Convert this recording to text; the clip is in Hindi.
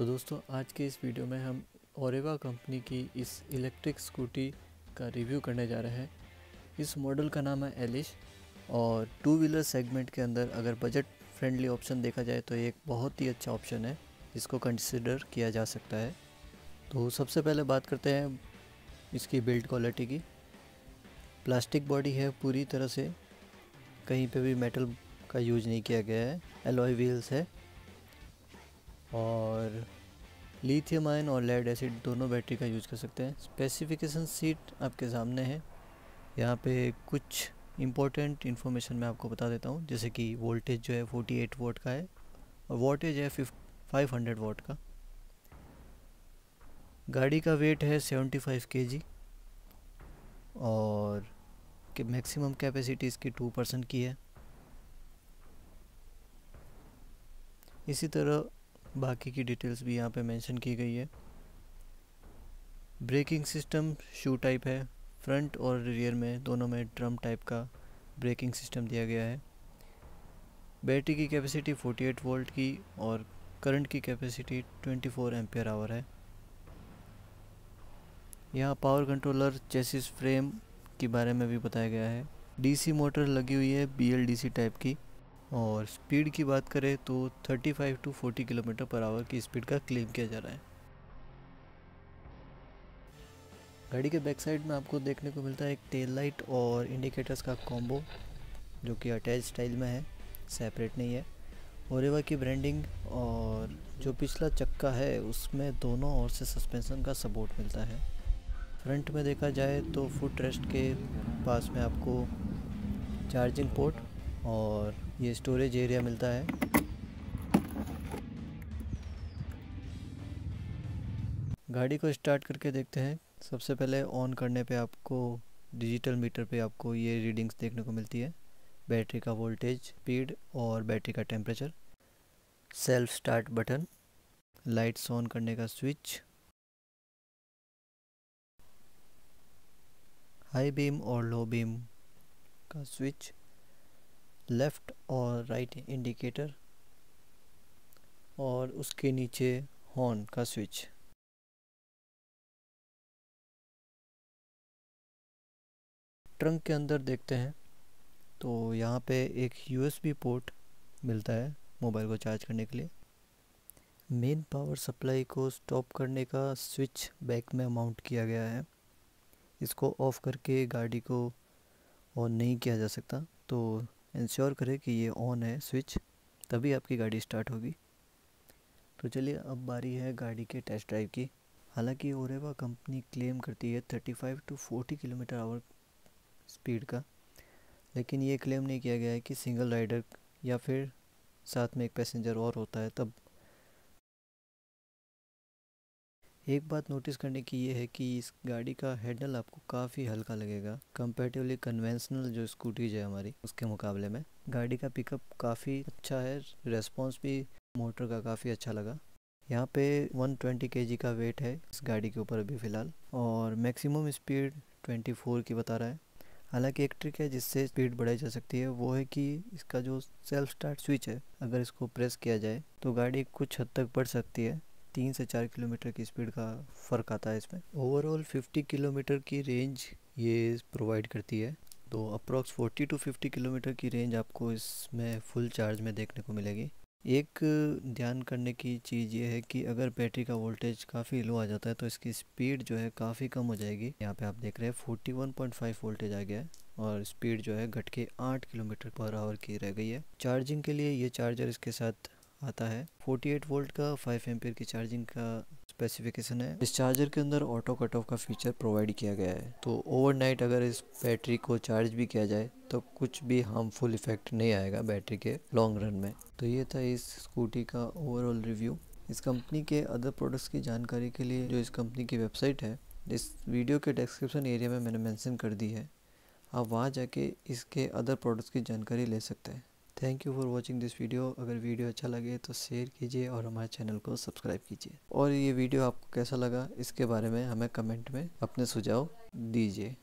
तो दोस्तों आज के इस वीडियो में हम ओरेवा कंपनी की इस इलेक्ट्रिक स्कूटी का रिव्यू करने जा रहे हैं इस मॉडल का नाम है एलिश और टू व्हीलर सेगमेंट के अंदर अगर बजट फ्रेंडली ऑप्शन देखा जाए तो ये एक बहुत ही अच्छा ऑप्शन है इसको कंसिडर किया जा सकता है तो सबसे पहले बात करते हैं इसकी बिल्ड क्वालिटी की प्लास्टिक बॉडी है पूरी तरह से कहीं पे भी मेटल का यूज नहीं किया गया है एलोई व्हील्स है और लिथियम आयन और लेड एसिड दोनों बैटरी का यूज़ कर सकते हैं स्पेसिफिकेशन सीट आपके सामने है यहाँ पे कुछ इंपॉर्टेंट इन्फॉर्मेशन मैं आपको बता देता हूँ जैसे कि वोल्टेज जो है 48 वोट का है और वोल्टेज है फाइव हंड्रेड वोट का गाड़ी का वेट है 75 फाइव के और मैक्सिमम कैपेसिटी इसकी टू परसेंट की है इसी तरह बाकी की डिटेल्स भी यहाँ पे मेंशन की गई है ब्रेकिंग सिस्टम शू टाइप है फ्रंट और रियर में दोनों में ड्रम टाइप का ब्रेकिंग सिस्टम दिया गया है बैटरी की कैपेसिटी 48 वोल्ट की और करंट की कैपेसिटी 24 फोर एम्पियर आवर है यहाँ पावर कंट्रोलर चेसिस फ्रेम के बारे में भी बताया गया है डीसी मोटर लगी हुई है बीएलडीसी टाइप की और स्पीड की बात करें तो 35 टू 40 किलोमीटर पर आवर की स्पीड का क्लेम किया जा रहा है गाड़ी के बैक साइड में आपको देखने को मिलता है एक टेल लाइट और इंडिकेटर्स का कॉम्बो जो कि अटैच स्टाइल में है सेपरेट नहीं है ओरेवा की ब्रांडिंग और जो पिछला चक्का है उसमें दोनों ओर से सस्पेंशन का सपोर्ट मिलता है फ्रंट में देखा जाए तो फुट रेस्ट के पास में आपको चार्जिंग पोर्ट और ये स्टोरेज एरिया मिलता है गाड़ी को स्टार्ट करके देखते हैं सबसे पहले ऑन करने पे आपको डिजिटल मीटर पे आपको ये रीडिंग्स देखने को मिलती है बैटरी का वोल्टेज स्पीड और बैटरी का temperature self start button lights on करने का स्विच हाई बीम और लो बीम का स्विच लेफ़्ट और राइट इंडिकेटर और उसके नीचे हॉर्न का स्विच ट्रंक के अंदर देखते हैं तो यहाँ पे एक यूएसबी पोर्ट मिलता है मोबाइल को चार्ज करने के लिए मेन पावर सप्लाई को स्टॉप करने का स्विच बैक में माउंट किया गया है इसको ऑफ़ करके गाड़ी को ऑन नहीं किया जा सकता तो इंश्योर करें कि ये ऑन है स्विच तभी आपकी गाड़ी स्टार्ट होगी तो चलिए अब बारी है गाड़ी के टेस्ट ड्राइव की हालांकि ओरेवा कंपनी क्लेम करती है 35 टू 40 किलोमीटर आवर स्पीड का लेकिन ये क्लेम नहीं किया गया है कि सिंगल राइडर या फिर साथ में एक पैसेंजर और होता है तब एक बात नोटिस करने की ये है कि इस गाड़ी का हैंडल आपको काफ़ी हल्का लगेगा कंपेरेटिवली कन्वेंशनल जो स्कूटीज है हमारी उसके मुकाबले में गाड़ी का पिकअप काफ़ी अच्छा है रेस्पॉन्स भी मोटर का काफ़ी अच्छा लगा यहाँ पे 120 ट्वेंटी का वेट है इस गाड़ी के ऊपर अभी फ़िलहाल और मैक्सिमम स्पीड 24 की बता रहा है हालांकि एक ट्रिक है जिससे स्पीड बढ़ाई जा सकती है वो है कि इसका जो सेल्फ स्टार्ट स्विच है अगर इसको प्रेस किया जाए तो गाड़ी कुछ हद तक बढ़ सकती है तीन से चार किलोमीटर की स्पीड का फ़र्क आता है इसमें ओवरऑल 50 किलोमीटर की रेंज ये प्रोवाइड करती है तो अप्रॉक्स 40 टू 50 किलोमीटर की रेंज आपको इसमें फुल चार्ज में देखने को मिलेगी एक ध्यान करने की चीज़ ये है कि अगर बैटरी का वोल्टेज काफ़ी लो आ जाता है तो इसकी स्पीड जो है काफ़ी कम हो जाएगी यहाँ पे आप देख रहे हैं 41.5 वोल्टेज आ गया है और स्पीड जो है घट के 8 किलोमीटर पर आवर की रह गई है चार्जिंग के लिए ये चार्जर इसके साथ आता है 48 वोल्ट का 5 एम्पियर की चार्जिंग का स्पेसिफिकेशन है इस चार्जर के अंदर ऑटो कट ऑफ का फीचर प्रोवाइड किया गया है तो ओवरनाइट अगर इस बैटरी को चार्ज भी किया जाए तो कुछ भी हार्मफुल इफेक्ट नहीं आएगा बैटरी के लॉन्ग रन में तो ये था इस स्कूटी का ओवरऑल रिव्यू इस कंपनी के अदर प्रोडक्ट्स की जानकारी के लिए जो इस कंपनी की वेबसाइट है इस वीडियो के डिस्क्रिप्शन एरिया में मैंने मेंशन कर दी है आप वहाँ जाके इसके अदर प्रोडक्ट्स की जानकारी ले सकते हैं thank you for watching this video अगर वीडियो अच्छा लगे तो शेयर कीजिए और हमारे चैनल को सब्सक्राइब कीजिए और ये वीडियो आपको कैसा लगा इसके बारे में हमें कमेंट में अपने सुझाव दीजिए